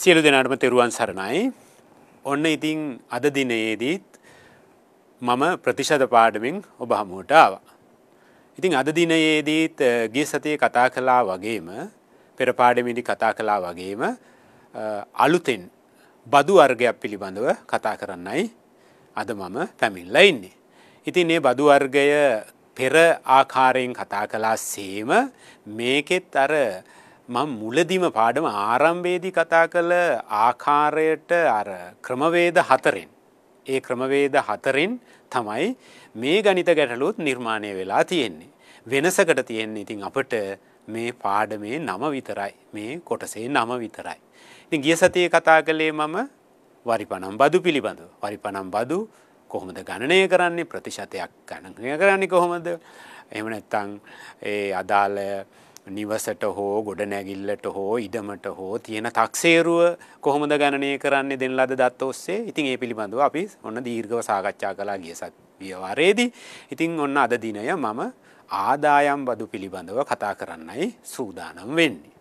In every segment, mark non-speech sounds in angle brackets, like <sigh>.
සියලු දෙනාටම තෙරුවන් සරණයි. ඔන්න ඉතිං අද දිනයේදීත් මම ප්‍රතිශත පාඩමින් ඔබ හමුවට ආව. ඉතිං අද දිනයේදීත් ගිය සතිය කතා කලා වගේම පෙරපාඩමිටි කතා කලා වගේම අලුතෙන් බදු අර්ගයක් පිළිබඳව කතා කරන්නයි අද මම පැමිල්ල ඉන්නේ. ඉතින් ඒ බදු අර්ගය පෙර ආකාරයෙන් කතා කලා සේම මේකෙත් අර මං මුලදිම පාඩම ආරම්භේදී කතා කළ ආකාරයට අර ක්‍රමවේද හතරෙන්. ඒ ක්‍රමවේද හතරෙන් තමයි මේ ගනිත ගැටලුත් නිර්මාණය වෙලා තියෙන්නේ. වෙනසකට තියෙන්නේ ඉතින් අපට මේ පාඩමේ නම විතරයි මේ කොටසේ නම විතරයි. ඉතින් ගිය සතිය කතා කළේ මම වරි පනම් බදු පිළිබඳ. වරි පනම් බදු කොහොමද ගණනය කරන්නේ ප්‍රතිශතයක් ගණනය කරන්නේ කොහොමද එමනැත්තං ඒ අදාළ නිවසට හෝ ගොඩනැගිල්ලට හෝ ඉඩමට හෝ තියෙන තක්සේරුව කොහොමද ගණනය කරන්නේ දෙන ලද දත්ත ඔස්සේ ඉතින් ඒ පිළිබඳව අපි ඔන්න දීර්ඝව සාකච්ඡා කලා ගිය සත්වියවාරයේදී ඉතින් ඔන්න අද දිනය මම ආදායම් බදු පිළිබඳව කතා කරන්නයි සූදානම් වෙන්නේ.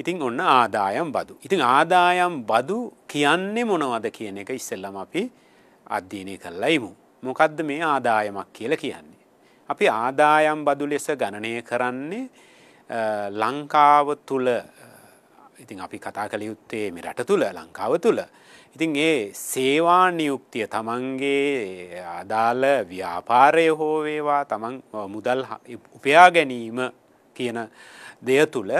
ඉතින් ඔන්න ආදායම් බදු. ඉතින් ආදායම් බදු කියන්නේ මොනවද කියන එක ඉස්සෙල්ලම අපි අධ්‍යයනය කරලා ඉමු. මොකද්ද මේ ආදායමක් කියලා කියන්නේ. අපි ආදායම් බදු ලෙස ගණනය කරන්නේ ලංකාව තුළ ඉතින් අපි කතා කළ යුත්තේ මේ රට තුළ ලංකාව තුළ. ඉතින් ඒ සේවා නියුක්තිය තමන්ගේ අදාළ ව්‍යාපාරය හෝවේවා තමන් මුදල් උපයා ගැනීම කියන දෙය තුළ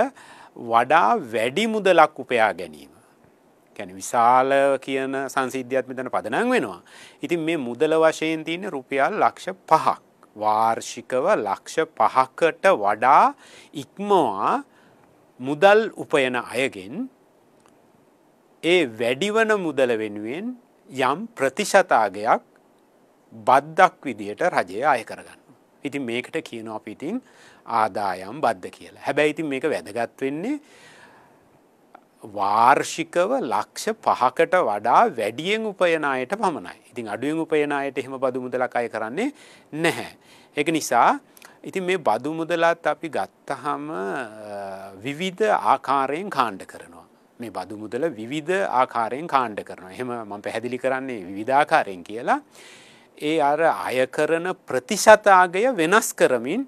වඩා වැඩි මුදලක් උපයා ගැනීම. ැන විශාල කියන සංසිද්ධියත් මෙතන පදනං වෙනවා. ඉතින් මේ මුදල වශයෙන් තියන රුපියල් ලක්ෂ පහක්. වාර්ෂිකව ලක්ෂ පහකට වඩා ඉක්මවා මුදල් උපයන අයගෙන් ඒ වැඩිවන මුදල වෙනුවෙන් යම් ප්‍රතිශතාගයක් බද්දක් විදියට රජය අය කරගන්න. ඉතින් මේකට කියනවා පිටින් ආදායම් බද්ධ කියලා. හැබැයි ඉතින් මේක වැදගත් වෙන්නේ වාර්ෂිකව ලක්ෂ පහකට වඩා වැඩියෙන් උපයන අයට පමණයි. ඉතින් අඩුවෙන් උපයන අයට එහෙම බදු මුදලක් අය කරන්නේ නැහැ. ඒක නිසා ඉතින් මේ බදු මුදලත් අපි ගත්තහම විවිධ ආකාරයෙන් කාණ්ඩ කරනවා. මේ බදු මුදල විවිධ ආකාරයෙන් කාණ්ඩ කරනවා. එහෙම මම පැහැදිලි කරන්නේ විවිධාකාරයෙන් කියලා. ඒ අර අය කරන ප්‍රතිශතාගය වෙනස් කරමින්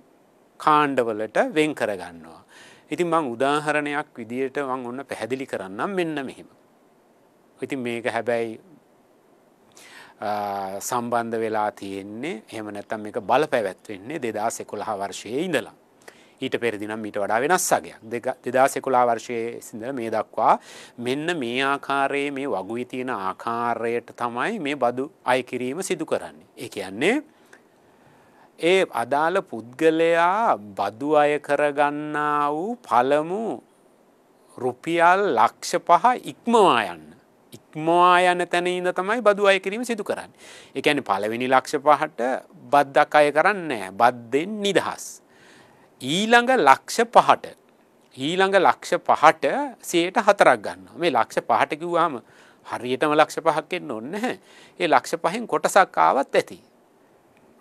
කාණ්ඩවලට වෙන් කරගන්නවා. ඉතින් මං උදාහරණයක් විදියට මං ඔන්න පැහැදිලි කරන්නම් මෙන්න මෙහෙම. ඉතින් මේක හැබැයි සම්බන්ධ වෙලා තියෙන්නේ එහෙම නැත්තම් එක බල පැවැත්වෙන්නේ දෙදා සෙකුළහ වර්ෂයේ ඉඳලා. ඊට පෙරදිනම් ඊට වඩා වෙනස් සගයක් දෙදා සෙකුලා වර්ෂයේ සිඳල මේ දක්වා මෙන්න මේ ආකාරයේ මේ වගුයි තියෙන ආකාරයට තමයි මේ බදු අයකිරීම සිදු කරන්නේ. ඒ කියන්නේ ඒ අදාළ පුද්ගලයා බදු අය කරගන්නා වූ පළමු රුපියල් ලක්ෂ පහ ඉක්මවා යන්න. ඉක්මවා යන තැන ඉඳ තමයි බදු අය කිරීම සිදු කරන්න. එකැන පළවෙනි ලක්ෂ පහට බද්දක් අය කරන්න බද්දෙන් නිදහස්. ඊළඟ ලක්ෂ පහට ඊළඟ ලක්ෂ පහට සයට හතරක් ගන්න මේ ලක්ෂ පහට කිව්වාම හරියටම ලක්ෂ පහක් එන්න ඔන්න ඒ ලක්ෂ පහෙන් කොටසක් ආවත් ඇති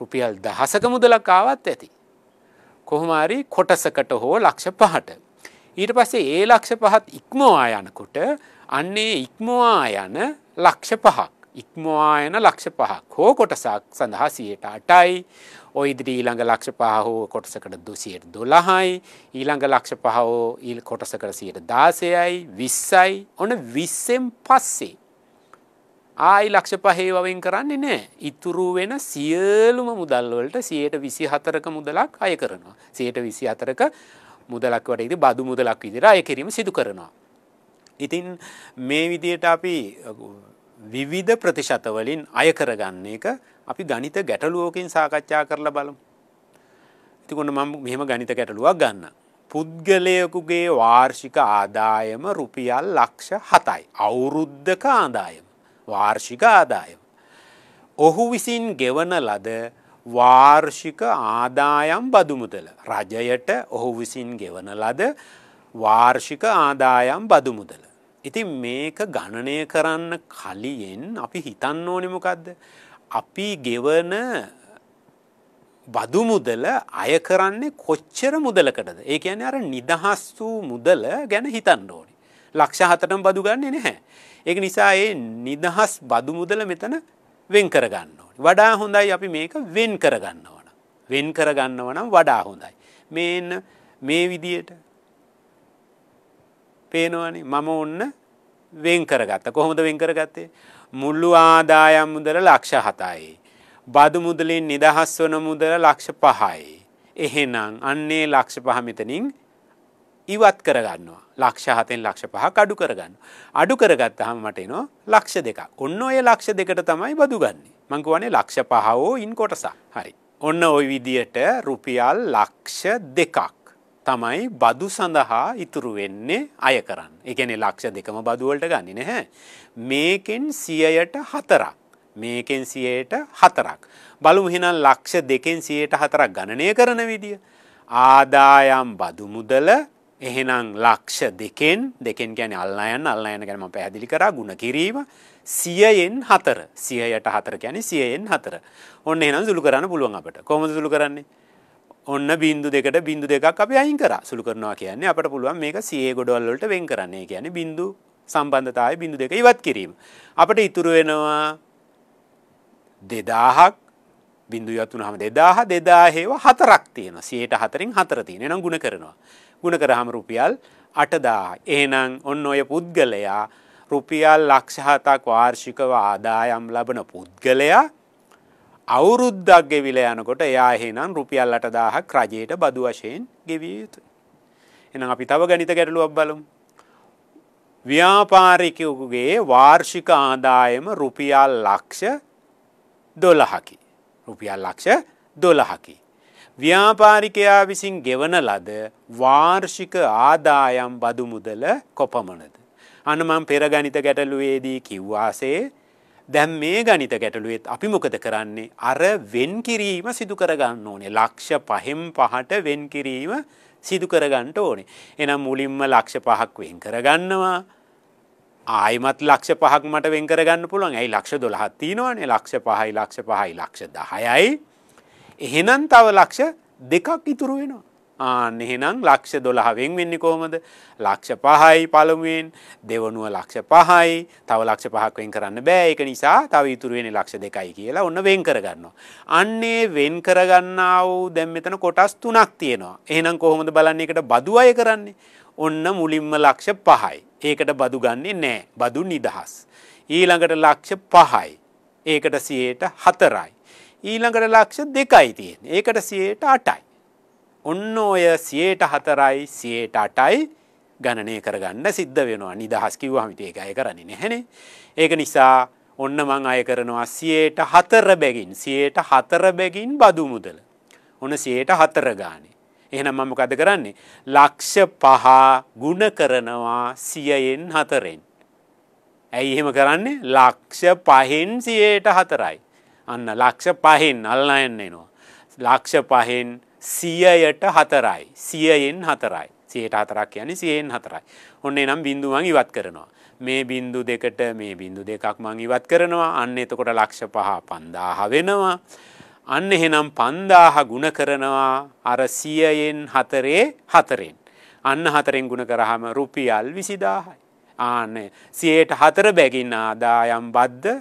රුපියල් දහසක මුදලක් ආවත් ඇති. කොහොමරි කොටසකට හෝ ලක්ෂ පහට. ඊට පස්සේ ඒ ලක්ෂ පහත් ඉක්මවා යනකොට අන්නේ ඉක්මවා යන ලක්ෂ පහක්. ඉක්මවායන ලක්ෂ පහක් හෝ කොටසක් සඳහා සියයට අටයි ඔය ඉදිරි ඊළඟ ලක්ෂ පහ හෝ කොටසකට දුසියට දොළහයි ඊළඟ ලක්ෂ පහෝ ඊල් කොටසකට සියයට දාසයයි විස්සයි ඔන විස්සෙන් පස්සේ ආයි ලක්ෂ පහේ වවෙන් කරන්නේ නෑ ඉතුරු වෙන සියලුම මුදල්වලට සියයට විසි හතරක මුදලක් අය කරනවා. සයට විසි අතරක මුදලක් වට ඉති බදු මුදලක් විදිර අය කිරීම සිදු කරනවා. ඉතින් මේ විදියට අපි විවිධ ප්‍රතිශතවලින් අය කරගන්න එක අපි ගනිත ගැටලුවෝකින් සාකච්ඡා කරලා බලමු. ඉතිකොන්න මම මෙහෙම ගනිත ගැටලුවක් ගන්න. පුද්ගලයකුගේ වාර්ෂික ආදායම රුපියල් ලක්ෂ හතයි. අවුරුද්ධක ආදායම. වාර්ෂික ආදායම. ඔහු විසින් ගෙවන ලද වාර්ෂික ආදායම් බදුමුදල. රජයට ඔහු විසින් ගෙවන ලද වාර්ෂික ආදායම් බදුමුදල. ඉතින් මේක ගණනය කරන්න කලියෙන් අපි හිතන්න ඕනෙමකක්ද. අපි ගෙවන බදුමුදල අය කරන්නේ කොච්චර මුදලකටද. ඒ කියන්නේ අර නිදහස් වූ මුදල ගැන හිතන්න ඕන. ලක්ෂ හතටම බදු ගන්නේ නැහැ. ඒක නිසා ඒ නිදහස් බදු මුදල මෙතන වෙන් කරගන්න ඕනි. වඩා හොඳයි අපි මේක වෙන් කරගන්න ඕන. වෙන් කරගන්නව නම් වඩා හොඳයි. මේ මේ විදියට පේනවනේ මම ඔන්න වෙන් කරගත්ත. කොහොමද වෙන් කරගත්තේ? මුළු ආදායම් මුදල ලක්ෂ 7යි. බදු මුදලින් නිදහස් වන මුදල ලක්ෂ 5යි. එහෙනම් අන්නේ ලක්ෂ 5 මෙතනින් ඉවත් කරගන්නවා ලක්ෂ හතෙන් ලක්ෂ පහක් අඩු කරගන්න. අඩු කරගත්ත හම මටනෝ ලක්ෂ දෙක ඔන්න ඔය ලක්ෂ දෙකට තමයි බදුගන්නේ මංකුවනේ ලක්ෂ පහෝ ඉන් කොටසා හරි. ඔන්න ඔය විදියට රුපියල් ලක්ෂ දෙකක් තමයි බදු සඳහා ඉතුරු වෙන්නේ අය කරන්න. එකනෙ ලක්ෂ දෙකම බදුවලට ගන්න නැහැ. මේකෙන් සියයට හතරක්. මේකෙන් සියයට හතරක්. බලමුහිනම් ලක්ෂ දෙකෙන් සියයට හතරක් ගණනය කරන විදිිය. ආදායම් බදුමුදල එහෙනම් ලක්ෂ දෙකෙන් දෙකෙන් ගැන අල්ලායන් අල්ලායන ගැනම පැහැදිලි කරා ගුණ කිරීම සියයෙන් හතර සියයට හතර ගැන සියයෙන් හතර ඔන්න එනම් සුළු කරන්න පුළුවන් අපට කොමද සුළු කරන්නේ ඔන්න බින්දු දෙකට බින්දු දෙකක් අපි අයින් කරා සුළු කරනවා කියන්නේ අපට පුළුවන් මේක සියේ ගොඩවල්වලට වෙන් කරන්නේ කියන්නේ බින්දු සම්බන්ධතාවය බිඳු දෙක ඉවත් කිරීම. අපට ඉතුරු වෙනවා දෙදාහක් බිඳු යතුනහම දෙදාහ දෙදාහේව හතරක් තියෙන සයට හතරින් හතර තියෙන නම් ගුණ කරනවා. ගුණ කරහම රුපියල් අටදා. එහෙනම් ඔන්න ඔය පුද්ගලයා රුපියල් ලක්ෂහතක් වාර්ෂිකව ආදායම් ලබන පුද්ගලයා අවුරුද්දක් ගෙවිල යනකොට එයා එහෙනම් රුපියල් අටදාහක් රජයට බදු වශයෙන් ගෙවිය යුතු. එනම් අපි තව ගනිත ගැටලුවක් බලමු. ව්‍යාපාරිකයකුගේ වාර්ෂික ආදායම රුපියල් ලක්ෂ දොලහකි. රුපියල් ලක්ෂ දොලහකි. ව්‍යාපාරිකයා විසින් ගෙවන ලද වාර්ෂික ආදායම් බදුමුදල කොපමනද. අනමං පෙරගනිත ගැටලුවේදී කිව්වාසේ දැම් මේ ගනිත ගැටලුවෙත් අපි මොකද කරන්නේ අර වෙන්කිරීම සිදුකරගන්න ඕනේ ලක්ෂ පහෙම් පහට වෙන්කිරීම සිදුකරගන්නට ඕනේ. එනම් මුලින්ම ලක්ෂ පහක් වෙන් කරගන්නවා. ආයමත් ලක්ෂ පහක් මට වෙන් කරගන්න පුළුවන් ඇයි ලක්ෂ දොළහත් තියෙනවානේ ලක්ෂ පහයි ලක්ෂ පහයි ලක්ෂ දහයයි එහෙනම් තව ලක්ෂ දෙකක් ඉතුරු වෙනවා. ආන්න එහෙනම් ලක්ෂ දොළහවෙන් වෙන්නේ කොහොමද ලක්ෂ පහයි පළමුුවෙන් දෙවනුව ලක්ෂ පහයි තව ලක්ෂ පහක්වෙන් කරන්න බෑ එක නිසා තව ඉතුරුවෙන ලක්ෂ දෙකයි කියලා ඔන්න වෙන් කරගන්නවා. අන්නේ වෙන් කරගන්නාව දැම් මෙතන කොටස් තුනක් තියෙනවා. එහෙනම් කොහොමද බලන්න එකට බදු අය කරන්නේ. ඔන්න මුලින්ම ලක්ෂ පහයි. ඒකට බදු ගන්නේ නෑ බදු නිදහස්. ඊළඟට ලක්ෂ පහයි. ඒකට සියයට හතරයි. ඊළඟට ලක්ෂ දෙකයි තියෙන්. ඒකට සියයට අටයි. ඔන්න ඔය සියයට හතරයි සියයට අටයි ගණනය කරගන්න සිද්ධ වෙනවා නිදහස් කිව්වාමිට ඒක අය කරන්නේ නැහැනේ. ඒක නිසා ඔන්න මං අය කරනවා සියයට හතර බැගින් සියයට හතර බැගින් බදු මුදල. ඔන සියයට හතර ගානේ. එහෙනම් මම කද කරන්නේ ලක්ෂ පහ ගුණ කරනවා සියයෙන් හතරෙන්. ඇයි එහෙම කරන්නේ ලක්ෂ පහෙන් සියයට හතරයි. අන්න ලක්ෂ පහෙන් අල්ලයන්න එනවා. ලක්ෂ පහෙන් සියයට හතරයි. සියයෙන් හතරයි. සියයට හතරක් යනි සියෙන් හතරයි. ඔන්න නම් බිඳුවන් ඉවත් කරනවා. මේ බින්දු දෙකට මේ බින්දු දෙකක් මං ඉවත් කරනවා අන්න එතකොට ලක්ෂ පහ පන්දාහ වෙනවා. අන්න එහෙනම් පන්දාහ ගුණ කරනවා අර සියයෙන් හතරේ හතරෙන්. අන්න හතරෙන් ගුණ කරහම රුපියල් විසිදාහයි. ආන සියයට හතර බැගින් ආදායම් බද්ධ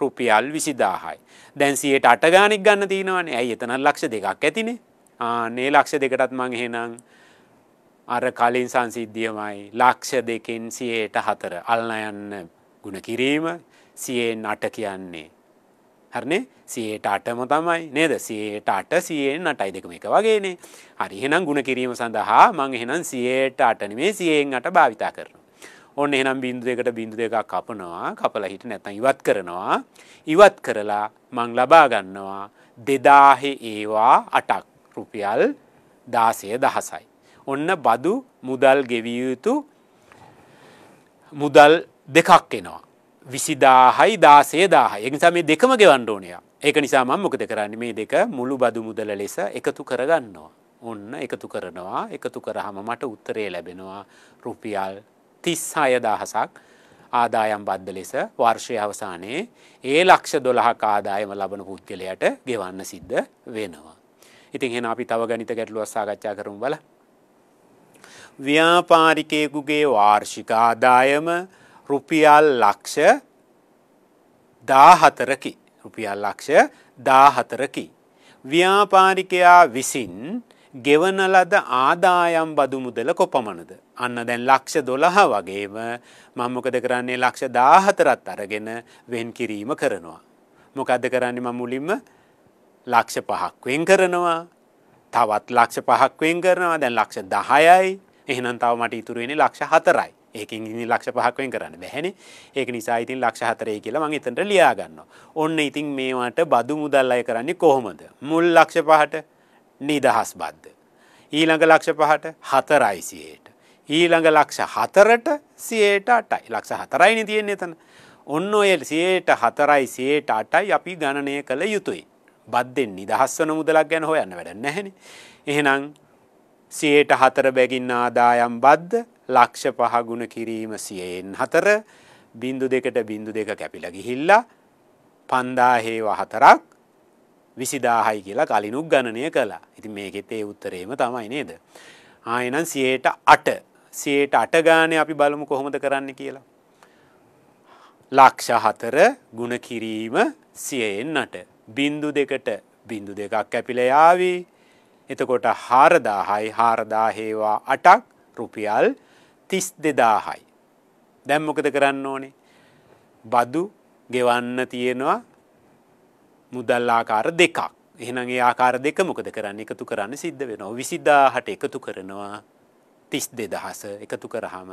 රුපියල් විසිදාහයි. දැන්සියට අටගානෙක් ගන්න තියෙනවනේ ඇයි එතන ලක්ෂ දෙකක් ඇතිනේ ආනේ ලක්ෂ දෙකටත් මං එහෙනම් අර කලින් සංසිද්ධියමයි ලක්ෂ දෙකෙන් සියයට හතර අල්න යන්න ගුණ කිරීම සියෙන් අට කියන්නේ. හරනේ සියයට අටම තමයි නේද සියයට අට සියෙන් අටයි දෙකම එක වගේනේ හරි එහෙනම් ගුණ කිරීම සඳහා මං එහෙනම් සියයට අටන මේ සියෙන් අට භාවිතා කරන. ඔන්න එහනම් බින්දු දෙකට බින්දු දෙකක් කපනවා කපල හිට නැතන් ඉවත් කරනවා ඉවත් කරලා මං ලබාගන්නවා දෙදාහෙ ඒවා අටක් රුපියල් දාසය දහසයි. ඔන්න බදු මුදල් ගෙවියයුතු මුදල් දෙකක් එනවා. විසිදාහයි දාසේ දාහය එනිසා මේ දෙකම ගෙවන්ඩෝනය ඒක නිසා මං මොකද කරන්න මේ දෙක මුළු බදු මුදල ලෙස එකතු කරගන්නවා. ඔන්න එකතු කරනවා එකතු කරහම මට උත්තරේ ලැබෙනවා රුපියල් තිස්හය දහසක් ආදායම් බද්ධ ලෙස වර්ෂය අවසානයේ ඒ ලක්ෂ දොළහක් ආදායම ලබන පුද්ගලයට ගෙවන්න සිද්ධ වෙනවා. ඉතින් හෙන අපි තව ගනිත ගැටලුවක් සාකච්ඡා කරමු බල. ව්‍යාපාරිකයෙකුගේ වාර්ෂික ආදායම රුපියල් ලක්ෂ දාහතරකි රුපියල් ලක්ෂ දාහතරකි. ව්‍යාපාරිකයා විසින් ගෙවන ලද ආදායම් බදු මුදල කොපමණද අන්න දැන් ලක්ෂ දොළහ වගේම මංමොකද කරන්නේ ලක්ෂ දාහතරත් අරගෙන වෙන් කිරීම කරනවා. මොකක්ද කරන්නේ ම මුලින්ම ලක්ෂ පහක්වෙන් කරනවා තවත් ලක්ෂ පහක්වෙන් කරනවා දැන් ලක්ෂ දහයයි එහනන් තව මට ඉතුරුවෙන ලක්ෂ හතරයි ඒකින් ඉනි ලක්ෂ පහක්වෙන් කරන්න බැහැනි ඒක නිසා ඉතින් ලක්ෂ හතරය කියලා මං එතට ලියාගන්න. ඔන්න ඉතින් මේවාට බදු මුදල් අය කරන්නේ කොහොමද. මුල් ලක්ෂ පහට නිදහස් බද්ධ. ඊළඟ ලක්ෂ පහට හතරයිසියට. ඊළඟ ලක්ෂ හතරට සියයට අටයි ලක්ෂ හතරයිනි තියෙන්නේ එතන. ඔන්න ඔය සියයට හතරයි සියයට අටයි අපි ගණනය කළ යුතුයි. බද්දෙන් නිදහස් වන මුදලක් ගැන හොයන්න වැඩ නැහෙනි. එහෙනම් සියයට හතර බැගින් ආදායම් බද්ද ලක්ෂ පහගුණ කිරීම සියයෙන් හතර බින්දු දෙකට බින්දු දෙක කැපිල ගිහිල්ලා පන්දාහේව හතරක් විසිදාහයි කියලා කලිනුක් ගණනය කලා ඉති මේකෙත් ඒ උත්තරේම තමයි නේද. ආයනන් සියයට අට සියයට අටගානය අපි බලමු කොහොමද කරන්න කියලා. ලක්ෂ හතර ගුණ කිරීම සියයෙන්න්නට බින්දු දෙකට බින්දු දෙකක් ඇපිල යාවී එතකොට හාරදාහයි හාරදාහේවා අටක් රුපියල් තිස් දෙදාහයි. දැම්මොකද කරන්න ඕනේ. බදු ගෙවන්න තියෙනවා මුදල්ලාකාර දෙකක් එහනගේ ආකාර දෙක මොකද කරන්න එකතු කරන්න සිද්ධ වෙනවා විසිදාහට එකතු කරනවා තිස් දෙදහස එකතු කරහම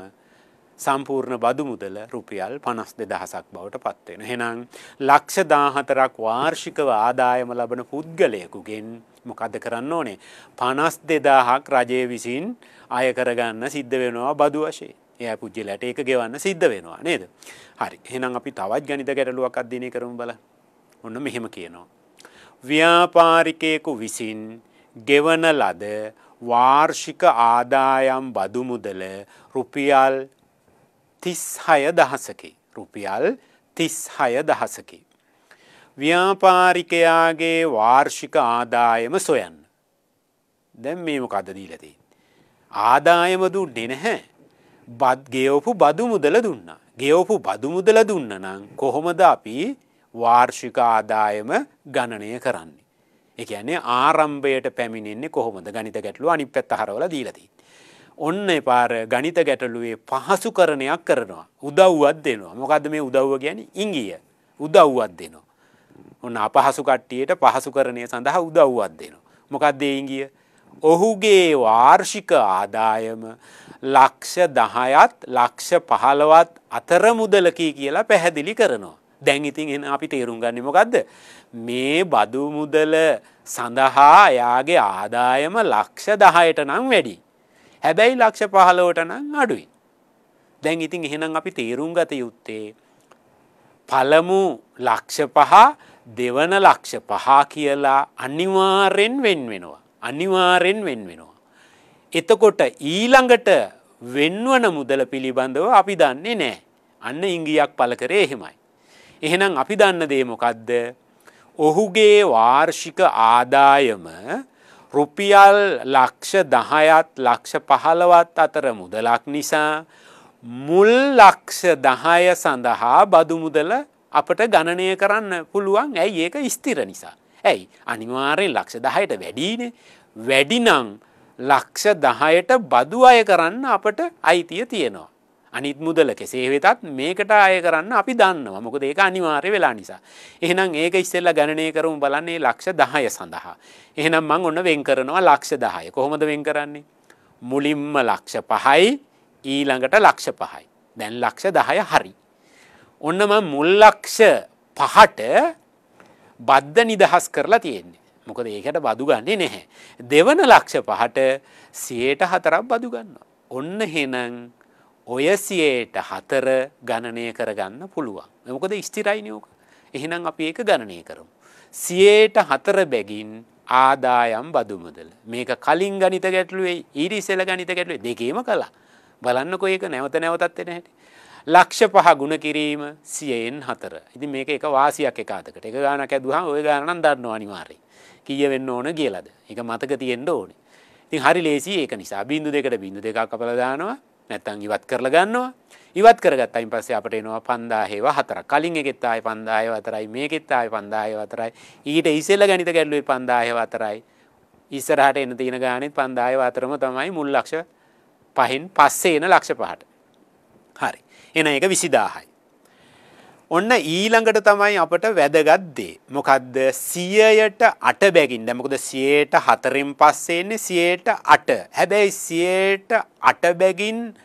සම්පූර්ණ බදු මුදල රුපියල් පනස් දෙදහසක් බවට පත්වෙන. හෙනම් ලක්ෂ දාහතරක් වාර්ෂිකව ආදායම ලබන පුද්ගලයකුගෙන් මොකද කරන්න ඕනේ. පනස් දෙදාහක් රජය විසින් අයකරගන්න සිද්ධ වෙනවා බදු වශේ. එය පුද්ජලට ඒක ගෙවන්න සිද්ධ වෙනවා නේද. හරි හෙනම් අපි තවත් ගනිත ගැටලුවක් අධ්‍යනය කරම් බල ඔන්න මෙහෙම කියනවා. ව්‍යාපාරිකයකු විසින් ගෙවන ලද වාර්ෂික ආදායම් බදුමුදල රුපියල් තිස්හය දහසකි. රුපියල් තිස්හය දහසකි. ව්‍යාපාරිකයාගේ වාර්ෂික ආදායම සොයන්. දැම් මේම කදදීලදී. ආදායමදු නෙනැහැ බත් ගෙවපු බදු මුදල දුන්න. ගෙවපු බදු මුදල දුන්න නම් කොහොමද අපි වාර්ෂික ආදායම ගණනය කරන්නේ. එකන්නේ ආරම්භයට පැමිණෙන්නේ කොහොමද ගනිත ගැටලු අනි පැත් හරවල දීලදී. ඔන්න පාර ගනිත ගැටලුවේ පහසු කරණයක් කරනවා. උදව්වත් දෙනවා මොකද මේ උදව්ව ගැන ඉංගිය උදව්වත් දෙනවා. ඔන්න අපහසු කට්ටියට පහසු කරණය සඳහා උදව්වත් දෙනවා. මොකක්ද ඉංගිය. ඔහුගේ වාර්ෂික ආදායම ලක්ෂ දහයත් ලක්ෂ පහලවත් අතර මුදලකී කියලා පැහැදිලි කරනවා. දැන් ඉතින් එ අපි තේරුම් ගන්නමොකක්ද මේ බදු මුදල සඳහා එයාගේ ආදායම ලක්ෂ දහයට නම් වැඩි. හැබැයි ලක්ෂ පහලෝට නම් අඩුයි. දැන් ඉතින් එහෙනම් අපි තේරුම් ගත යුත්තේ. පළමු ලක්ෂ පහ දෙවන ලක්ෂ පහා කියලා අනිවාරෙන් වෙන් වෙනවා. අනිවාරෙන් වෙන් වෙනවා. එතකොට ඊළඟට වෙන්වන මුදල පිළිබඳව අපි දන්නේ නෑ. අන්න ඉංගියක් පල කරේ එහෙමයි. එහෙනම් අපි දන්න දේ මොකක්ද ඔහුගේ වාර්ෂික ආදායම රුපියල් ලක්ෂ දහයත් ලක්ෂ පහළවත් අතර මුදලක් නිසා මුල් ලක්ෂ දහය සඳහා බදු මුදල අපට ගණනය කරන්න පුළුවන් ඇයි ඒක ස්තිර නිසා. ඇයි අනිවාරයෙන් ලක්ෂ දහයට වැඩීනේ වැඩිනං ලක්ෂ දහයට බදු අය කරන්න අපට අයිතිය තියෙනවා. අනිත් මුදල කෙසේ වෙතත් මේකට අය කරන්න අපි දන්නවා මොකද ඒක අනිවාර්ය වෙලා නිසා. එහෙනම් ඒක ඉස්සෙල්ල ගණනය කරමු බලන්නේ ලක්ෂ දහය සඳහා. එහෙනම් මං ඔන්න වෙන් කරනවා ලක්ෂ දහය කොහොමද වෙන් කරන්නේ. මුලින්ම ලක්ෂ පහයි ඊළඟට ලක්ෂ පහයි. දැන් ලක්ෂ දහය හරි. ඔන්නම මුල්ලක්ෂ පහට බද්ධ නිදහස් කරලා තියෙන්නේ. මොකද ඒකට බදුගන්නේ නැහැ. දෙවන ලක්ෂ පහට සයට හතරක් බදුගන්න. ඔන්න හෙනං ඔය සියයට හතර ගණනය කරගන්න පුළුවන්. මොකද ස්ටිරයිනයෝක එහෙනම් අපි ඒක ගණනය කරමු. සියයට හතර බැගින් ආදායම් බදුමුදල. මේක කලින් ගනිත ගැටලුවේ ඊරිසෙල ගනිත ගැටලුවේ දෙකීම කලා. බලන්නකො ඒක නැවත නැවතත්වෙන හැට. ලක්ෂ පහ ගුණ කිරීම සියයෙන් හතර. ඉති මේක එක වාසියක් එකකාතකට එක ගාන ඇදහ ඔය ගානන් දන්න අනිවාරය. කිය වෙන්න ඕන කියලද. එක මතක තියෙන්ට ඕනේ. ඉතින් හරි ලේසි ඒක නිසා බින්දු දෙකට බිඳු දෙකක් කපලදානවා නැත්තං ඉවත් කරලා ගන්නවා ඉවත් කරගත් අයින් පස්සේ අපට එනවා පන්දාහේව හතර කලින් එකෙත් ආය පන්දාය වතරයි මේකෙත් ආය පන්දාය වතරයි ඊට ඉසෙල්ල ගනිත ගැල්ලුවේ පන්දාය වතරයි ඉස්සරහට එන තියෙන ගානෙත් පන්දාය වතරම තමයි මුල් ලක්ෂ පහෙන් පස්සේ එන ලක්ෂ පහට හරි එන එක විසිදාහයි ඔන්න ඊළඟට තමයි අපට වැදගත් දේ. මොකද්ද 100ට 8 බැගින්. දැන් මොකද 100ට 4න් පස්සේ එන්නේ 100ට 8. හැබැයි 100ට 8 බැගින්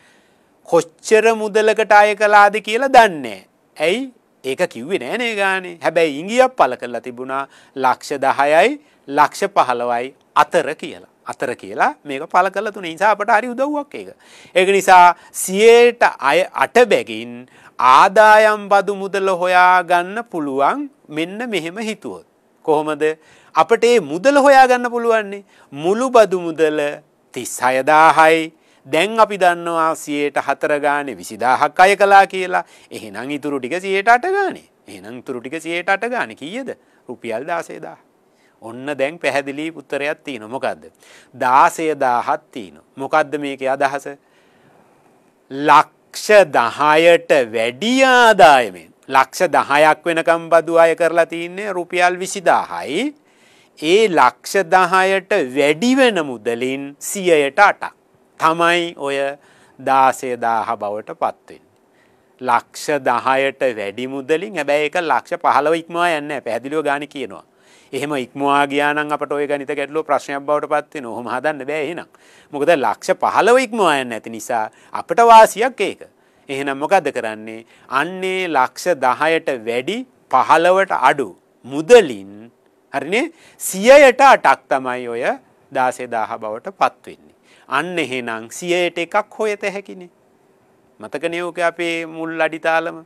කොච්චර මුදලකට අය කළාද කියලා දන්නේ ඇයි? ඒක කිව්වේ නෑ නේ ගානේ. හැබැයි ඉංගියක් පළ කරලා තිබුණා ලක්ෂ 10යි ලක්ෂ 15යි අතර කියලා. අතර කියලා මේක පල කල තුන නිසා අපට හරි උදව්වක් ඒක. ඒක නිසා සියයට අය අට බැගින් ආදායම් බදු මුදල හොයාගන්න පුළුවන් මෙන්න මෙහෙම හිතුවොත්. කොහොමද අපට ඒ මුදල හොයාගන්න පුළුවන්නේ මුළු බදු මුදල තිස් හයදාහයි දැන් අපි දන්නවා සියයට හතර ගානේ විසිදාහක් අය කලා කියලා එහෙනම් ඉතුරු ටික සියයට අට ගානේ එහෙනම් ඉතුරු ටික සියයට අට ගානේ කීයද රුපියල් 16000 ඔන්න දැන් පැහැදිලි උත්තරයක් තියෙනවා මොකද්ද 16000ක් තියෙනවා මොකද්ද මේකේ අදහස ලක් ලක්ෂ දහයට වැඩිය ආදායමෙන් ලක්ෂ දහයක් වෙනකම් බදු අය කරලා තියන්නේ රුපියල් විසිදාහයි ඒ ලක්ෂ දහයට වැඩිවෙන මුදලින් සියයට අටක් තමයි ඔය දාසේදාහ බවට පත්වෙන්. ලක්ෂ දහයට වැඩි මුදලින් හැබැයි එක ලක්ෂ පහලව ඉක්මවා යන්න පැදිලිව ගාන කියනවා. එහෙම ඉක්මවා ගියානම් අපට ඔය ගණිත ගැටලුව ප්‍රශ්නයක් බවට පත් වෙනවා. ඔහොම හදන්න බෑ එහෙනම්. මොකද ලක්ෂ 15 ඉක්මවා යන්න ඇති නිසා අපට වාසියක් ඒක. එහෙනම් මොකද්ද කරන්නේ? අන්නේ ලක්ෂ 10ට වැඩි 15ට අඩු මුදලින් හරිනේ 100ට 8ක් තමයි ඔය 16000 බවට පත් වෙන්නේ. අන්න එහෙනම් 100ට එකක් හොයත හැකිනේ. මතකනේ ඔක අපේ මුල් අඩිතාලම.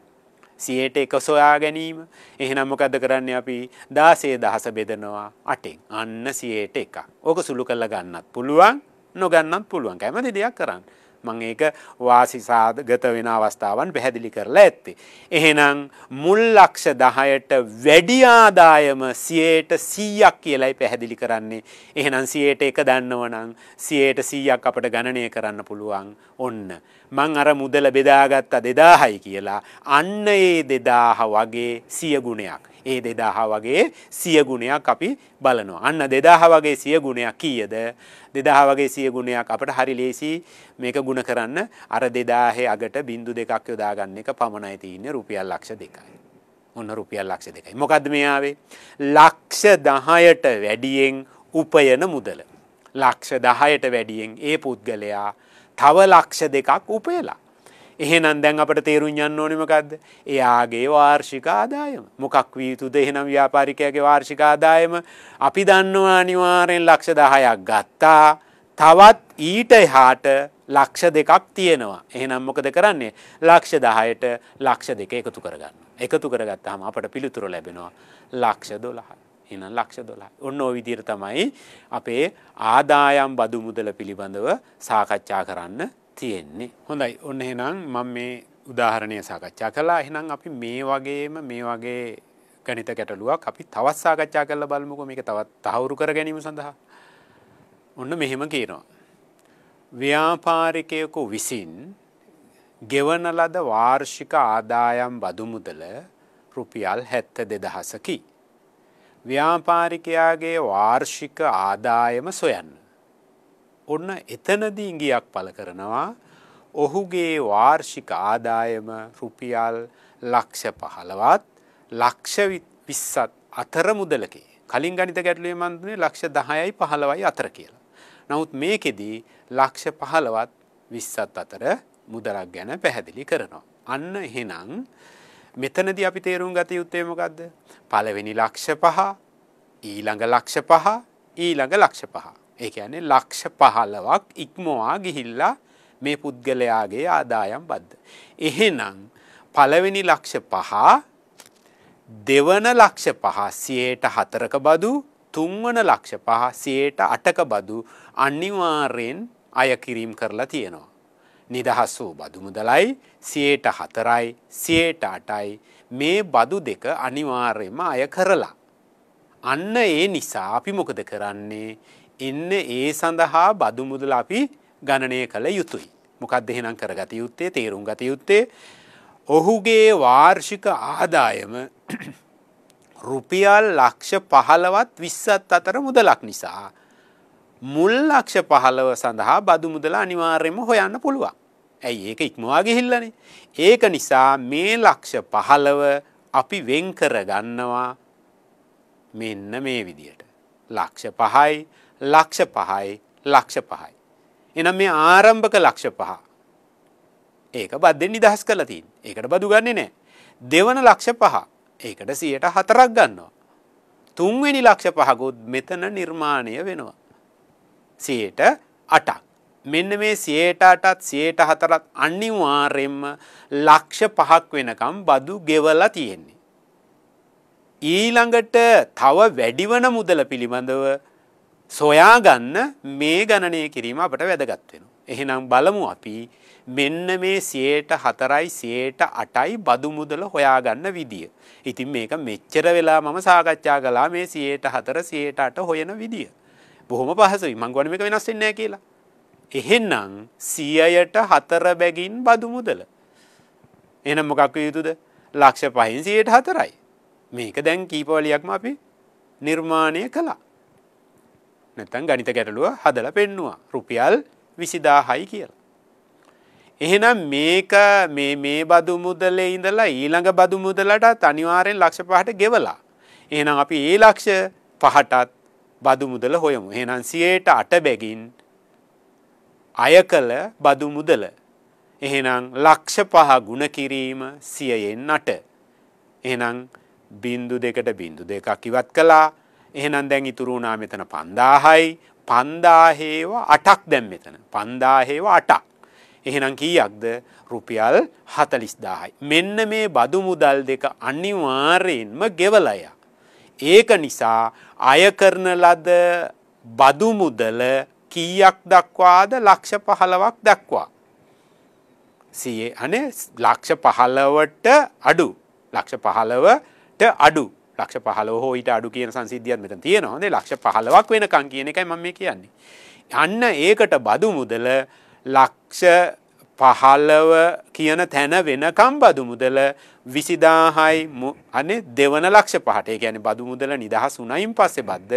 සියයට එක සොයා ගැනීම එහෙනම් මොකද කරන්න අපි දාසේ දහස බෙදනවා අටෙන් අන්න සියයට එකක් ඕක සුළු කරලා ගන්නත් පුළුවන් නොගන්නත් පුළුවන් කැමති දෙයක් කරන්න මං ඒක වාසිසාගත වෙන අවස්ථාවන් පැහැදිලි කරලා ඇත්තේ. එහෙනම් මුල් ලක්ෂ දහයට වැඩි ආදායම සියයට සීයක් කියලයි පැහැදිලි කරන්නේ. එහෙනම් සියයට එක දන්නවනං සියයට සීයක් අපට ගණනය කරන්න පුළුවන් ඔන්න. මං අර මුදල බෙදාගත්තා දෙදාහයි කියලා අන්න ඒ දෙදාහ වගේ සියගුණයක්. ඒ දෙදාහ වගේ සියගුණයක් අපි බලනවා. අන්න දෙදාහ වගේ සියගුණයක් කීයද දෙදාහ වගේ සියගුණයක් අපට හරි ලේසි මේක ගුණ කරන්න අර දෙදාහේ අගට බින්දු දෙකක් යොදාගන්න එක පමණයි තියන්නේ රුපියල් ලක්ෂ දෙකයි. ඔන්න රුපියල් ලක්ෂ දෙකයි. මොකද්ද මෙයාවේ? ලක්ෂ 10ට වැඩියෙන් උපයන මුදල. ලක්ෂ 10ට වැඩියෙන් ඒ පුද්ගලයා තව ලක්ෂ දෙකක් උපයලා එහෙනම් දැන් අපට තේරුම් යන්න ඕනිමකක්ද එයාගේ වාර්ෂික ආදායම මොකක් වීතුද එහෙනම් ව්‍යාපාරිකයගේ වාර්ෂික ආදායම අපි දන්නවා අනිවාරයෙන් ලක්ෂ දහයක් ගත්තා තවත් ඊට එහාට ලක්ෂ දෙකක් තියෙනවා එහෙනම් මොකද කරන්නේ ලක්ෂ දහයට ලක්ෂ දෙක එකතු කරගන්න එකතු කරගත්ත හම අපට පිළිතුර ලැබෙනවා ලක්ෂ දොළහයි එනම් ලක්ෂ දොලා ඔන්න විදිර තමයි අපේ ආදායම් බදු මුදල පිළිබඳව සාකච්ඡා කරන්න තියෙන්නේ. හොඳයි ඔන්න එහෙනම් මම මේ උදාහරණය සාකච්ඡා කළා එහෙනම් අපි මේ වගේම මේ වගේ ගණිත ගැටලුවක් අපි තවත් සාකච්ඡා කරලා බලමුකෝ මේක තවත් තහවුරු කර ගැනීම සඳහා. ඔන්න මෙහෙම කියනවා. ව්‍යාපාරිකයෙකු විසින් ගෙවන ලද වාර්ෂික ආදායම් බදුමුදල රුපියල් හැත්ත දෙදහසකි. ව්‍යාපාරිකයාගේ වාර්ෂික ආදායම සොයන්න. ඔන්න එතනදී ඉඟියක් පළ කරනවා ඔහුගේ වාර්ෂික ආදායම රුපියල් ලක්ෂ පහළවත් ලක්ෂ විස්සත් අතර මුදලකේ කලින් ගනිත ගැටලුවේ මන්දනේ ලක්ෂ දහයයි පහළවයි අතර කියලා. නමුත් මේකෙදී ලක්ෂ පහළවත් විස්සත් අතර මුදලක් ගැන පැහැදිලි කරනවා. අන්න එහෙනම් මෙතනද අපි තේරුම් ගත යුත්තේමකක්ද. පළවෙනි ලක්ෂ පහ ඊළඟ ලක්ෂ පහ ඊළඟ ලක්ෂ පහ. ඒ කියන්නේ ලක්ෂ 15ක් ඉක්මවා ගිහිල්ලා මේ පුද්ගලයාගේ ආදායම් බද්ධ. එහෙනම් පළවෙනි ලක්ෂ 5 දෙවන ලක්ෂ 5 104ක බදු තුන්වන ලක්ෂ 5 108ක බදු අනිවාර්යෙන් අය කිරීම කරලා තියෙනවා. නිදහස් වූ බදු මුදලයි 104යි 108යි මේ බදු දෙක අනිවාර්යෙන්ම අය කරලා අන්න ඒ නිසා අපි මොකද කරන්නේ එන්න ඒ සඳහා බදු මුදල අපි ගණනය කළ යුතුයි. මොකක්ද එහෙනම් කරගත යුත්තේ තේරුම් ගත යුත්තේ ඔහුගේ වාර්ෂික ආදායම <clears throat> රුපියල් ලක්ෂ පහළවත් විස්සත් අතර මුදලක් නිසා. මුල් ලක්ෂ පහළව සඳහා බදු මුදල අනිවාර්යම හොයන්න පුළුවන්. ඇයි ඒක ඉක්මවා ගිහිල්ලනේ. ඒක නිසා මේ ලක්ෂ පහළව අපි වෙන් කරගන්නවා මෙන්න මේ විදියට. ලක්ෂ පහයි ලක්ෂ පහයි ලක්ෂ පහයි. එනම් මේ ආරම්භක ලක්ෂ පහ. ඒක බද්ධෙන් නිදහස් කලතින් ඒකට බදු ගන්නේ නෑ. දෙවන ලක්ෂ පහ ඒකට සියට හතරක් ගන්නවා. තුන්වෙනි ලක්ෂ පහකුත් මෙතන නිර්මාණය වෙනවා. සියට අටක්. මෙන්න මේ සියට අටත් සියට හතරත් අනිවාර්යෙන්ම ලක්ෂ පහක් වෙනකම් බදු ගෙවලා තියෙන්නේ. ඊළඟට තව වැඩිවන මුදල පිළිබඳව සොයාගන්න මේ ගණනය කිරීම අපට වැදගත් වෙන. එහෙනම් බලමු අපි මෙන්න මේ සියයට හතරයි සියයට අටයි බදු මුදල හොයාගන්න විදිය. ඉතින් මේක මෙච්චර වෙලා මම සාකච්ඡා කලා මේ සියයට හතර සියයට අට හොයන විදිය. බොහොම පහසුයි මංගුවන මේක වෙනස් වෙන්නේ කියලා. එහෙන්නම් සියයට හතර බැගින් බදු මුදල. එනම් මොකක් යුතුද ලක්ෂ පහින් සියයට හතරයි. මේක දැන් කීපවලයක්ම අපි නිර්මාණය කලා. නැතන් ගනිත ගැටලුව හදල පෙන්නවා රුපියල් විසිදා හයි කියලා. එහෙනම් මේක මේ මේ බදු මුදලේ ඉඳලා ඊළඟ බදු මුදලට තනිවාරෙන් ලක්ෂ පහට ගෙවලා. එහෙනම් අපි ඒ ලක්ෂ පහටත් බදු මුදල හොයමු. එහෙනම් සියයට අට බැගින් අය කළ බදු මුදල. එහෙනම් ලක්ෂ පහ ගුණ කිරීම සියයෙන් අට. එහෙනම් බින්දු දෙකට බින්දු දෙකක් ඉවත් කලා එහෙනම් දැන් ඉතුරු වුණා මෙතන 5000යි 5000ව 8ක් දැන් මෙතන 5000ව 8ක් එහෙනම් කීයක්ද රුපියල් 40000යි මෙන්න මේ බදු මුදල් දෙක අනිවාර්යෙන්ම ගෙවලය ඒක නිසා අය කරන ලද බදු මුදල කීයක් දක්වාද ලක්ෂ 15ක් දක්වා සියේ අනේ ලක්ෂ 15ට අඩු ලක්ෂ 15ට අඩු ලක්ෂ පහලෝ හෝ ඊට අඩු කියන සංසිද්ධියත් මෙතන තියෙනවා. හොඳේ ලක්ෂ 15ක් වෙනකන් කියන එකයි මම මේ කියන්නේ. අන්න ඒකට බදු මුදල ලක්ෂ 15 කියන තැන වෙනකම් බදු මුදල 20000යි අනේ දෙවන ලක්ෂ 5ට. ඒ කියන්නේ බදු මුදල නිදහස් වුණයින් පස්සේ බද්ද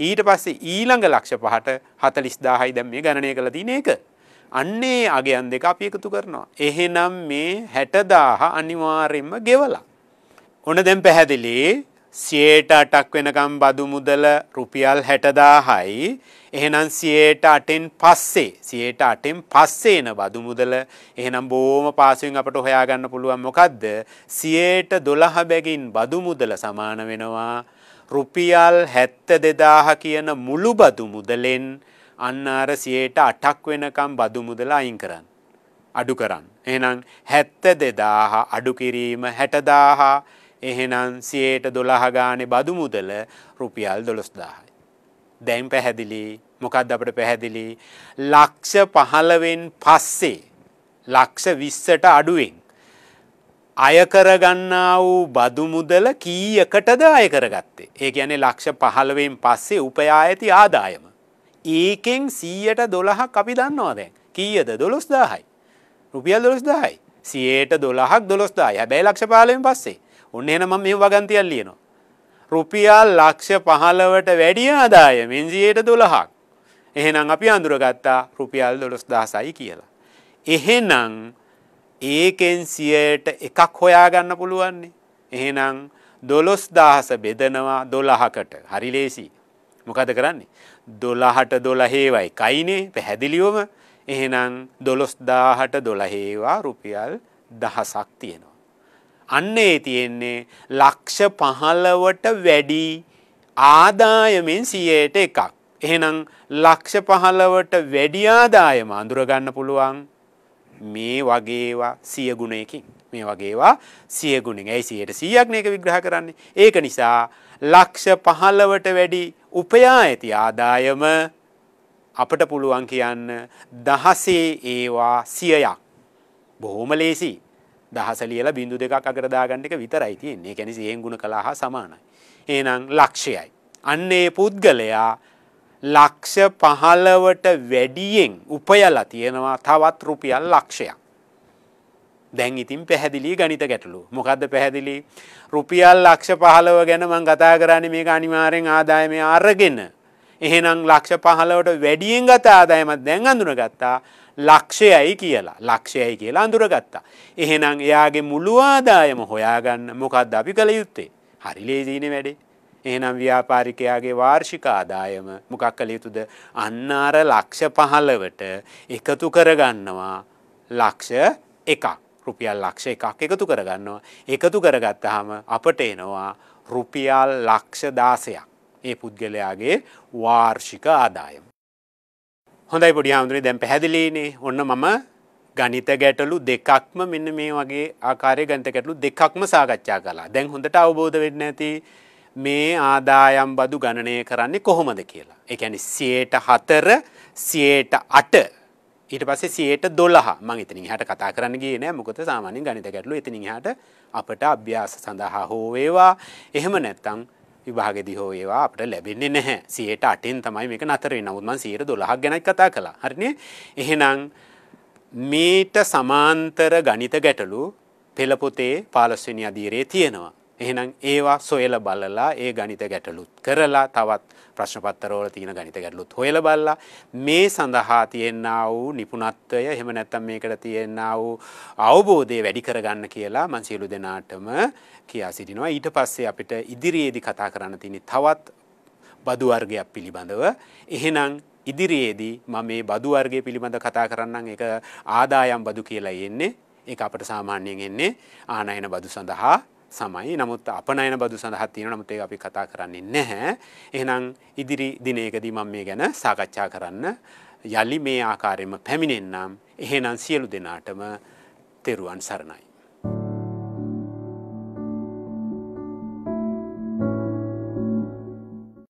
ඊට පස්සේ ඊළඟ ලක්ෂ 5ට 40000යි දැන් මේ ගණනය කරලා තියෙන එක. අන්නේ අගයන් දෙක අපි එකතු කරනවා. එහෙනම් මේ 60000 අනිවාර්යෙන්ම ගෙවලා. ඔන්න දැන් පැහැදිලි සියයට අටක් වෙනකම් බදු මුදල රුපියල් හැටදාහයි එහෙනම් සියයට අටෙන් පස්සේ සියයට අටෙන් පස්සේ එන බදු මුදල එහෙනම් බෝම පාසුවෙන් අපට හොයාගන්න පුළුවන් මොකක්ද සියයට දොළහ බැගින් බදු මුදල සමාන වෙනවා රුපියල් හැත්ත දෙදාහ කියන මුළු බදු මුදලෙන් අන්න අර සියයට අටක් වෙනකම් බදු මුදල අයින් කරන්න අඩු කරන්න එහෙනම් හැත්ත දෙදාහ අඩු කිරීම හැටදාහා එහෙනම් සියයට දොළහ ගානේ බදු මුදල රුපියල් දොළොස්දාහයි. දැන් පැහැදිලි මොකක්ද අපට පැහැදිලි ලක්ෂ පහළවෙන් පස්සේ ලක්ෂ විස්සට අඩුවෙන් අයකරගන්නා වූ බදුමුදල කීයකටද අයකරගත්තේ. ඒ ගැනේ ලක්ෂ පහළවෙන් පස්සේ උපයා ඇති ආදායම. ඒකෙන් සීයට දොළහ අපි දන්නවා දැන් කීයද දොළොස් දාහයි. රුපියල් දොළොස් දාහයි සියයට දොළහක් දොළොස් දාය හැබැයි ලක්ෂ පාලෙන් පස්සේ ඔන්න එන මම මේ වගන්තියක් ලියනවා. රුපියල් ලක්ෂ පහළවට වැඩිය ආදායම එන්ජියට දොළහක්. එහෙනම් අපි අඳුරගත්තා රුපියල් දොළොස් දහසයි කියලා. එහෙනම් ඒකෙන් සියයට එකක් හොයාගන්න පුළුවන්නේ. එහෙනම් දොළොස් දහස බෙදනවා දොළහකට හරි ලේසි. මොකද කරන්නේ. දොළහට දොළහේවයි කයිනේ පැහැදිලියෝම එහෙනම් දොළොස් දාහට දොළහේවා රුපියල් දහසක් තියෙනවා. අන්න ඒ තියෙන්නේ ලක්ෂ පහළවට වැඩි ආදායමෙන් සියයට එකක්. එහෙනම් ලක්ෂ පහළවට වැඩි ආදායම අඳුරගන්න පුළුවන් මේ වගේවා සියගුණයකින් මේ වගේවා සියගුණින් ඇයි සියයට සියයක්න එක විග්‍රහ කරන්නේ ඒක නිසා ලක්ෂ පහළවට වැඩි උපයා ඇති ආදායම අපට පුළුවන් කියන්න දහසේ ඒවා සියයක් බොහෝම ලේසි දහස ලියලා බිඳු දෙකක් අගට දාගන්න එක විතරයි තියෙන්නේ. ඒ කියන්නේ සියෙන් ගුණ කළා හා සමානයි. එහෙනම් ලක්ෂයයි. අන්න ඒ පුද්ගලයා ලක්ෂ 15ට වැඩියෙන් උපයලා තියෙනවා තවත් රුපියල් ලක්ෂයක්. දැන් ඉතින් පැහැදිලි ගණිත ගැටලු. මොකද්ද පැහැදිලි? රුපියල් ලක්ෂ 15 ගැන මම කතා කරන්නේ මේක අනිවාර්යෙන් ආදායමේ අරගෙන. එහෙනම් ලක්ෂ 15ට වැඩියෙන් ගත ආදායමක් දැන් අඳුනගත්තා. ලක්ෂයයි කියලා ලක්ෂයයි කියලා අඳුරගත්තා. එහෙනම් එයාගේ මුළුවාදායම හොයාගන්න මොකක්ද අපි කළ යුත්තේ. හරිලේදීන වැඩේ. එහෙනම් ව්‍යාපාරිකයාගේ වාර්ෂික ආදායම මොකක් කළ යුතුද අන්නාර ලක්ෂ පහලවට එකතු කරගන්නවා ලක්ෂ එකක් රුපියල් ලක්ෂ එකක් එකතු කරගන්නවා. එකතු කරගත්තහම අපට එනවා රුපියල් ලක්ෂ දාසයක්. ඒ පුද්ගලයාගේ වාර්ෂික ආදායම. හොඳයි පොඩි හාමුදුරේ දැන් පැහැදිලිනේ ඔන්න මම ගණිත ගැටලු දෙකක්ම මෙන්න මේ වගේ ආකාරය ගණිත ගැටලු දෙකක්ම සාකච්ඡා කලා දැන් හොඳට අවබෝධ වෙන්න ඇති මේ ආදායම් බදු ගණනය කරන්නේ කොහොමද කියලා. එකැනි සියයට හතර සියයට අට ඊට පස්සේ සියයට දොළහ මං ඉතිනි හට කතා කරන්න ගේ නෑ මොකද සාමානින් ගනිත ගැටලු ඉතිනි හට අපට අභ්‍යාස සඳහා හෝවේවා එහෙම නැත්තං විභාගෙදි හෝ ඒවා අපට ලැබෙන්නේ නැහැ සියයට අටෙන් තමයි මේක නතරේ නමුත්මන් සියයට දොළහක් ගැනත් කතා කළා හරිනේ එහෙනම් මේට සමාන්තර ගණිත ගැටලු පෙළපොතේ පාලස්වෙනි අදීරයේ තියෙනවා එහෙනම් ඒවා සොයල බලලා ඒ ගණිත ගැටලුත් කරලා තවත් ප්‍රශ්නපත්තරවල තියෙන ගණිත ගැටලුත් හොයල බලලා මේ සඳහා තියෙනා වූ නිපුණත්වය එහෙම නැත්නම් මේකට තියෙනා වූ අවබෝධය වැඩි කරගන්න කියලා මම සියලු දෙනාටම කියා සිටිනවා ඊට පස්සේ අපිට ඉදිරියේදී කතා කරන්න තියෙන තවත් බදු වර්ගයක් පිළිබඳව එහෙනම් ඉදිරියේදී මම මේ බදු වර්ගය පිළිබඳ කතා කරන්නම් ඒක ආදායම් බදු කියලා එන්නේ ඒක අපට සාමාන්‍යයෙන් එන්නේ ආනයන බදු සඳහා සමයි නමුත් අපනයන බදු සඳහා තියෙන නමුත් ඒ අපි කතා කරන්නේ නැහැ. එහෙනම් ඉදිරි දිනයකදී මම මේ ගැන සාකච්ඡා කරන්න යලි මේ ආකාරයෙන්ම පැමිණෙන්නම්. එහෙනම් සියලු දෙනාටම තෙරුවන් සරණයි.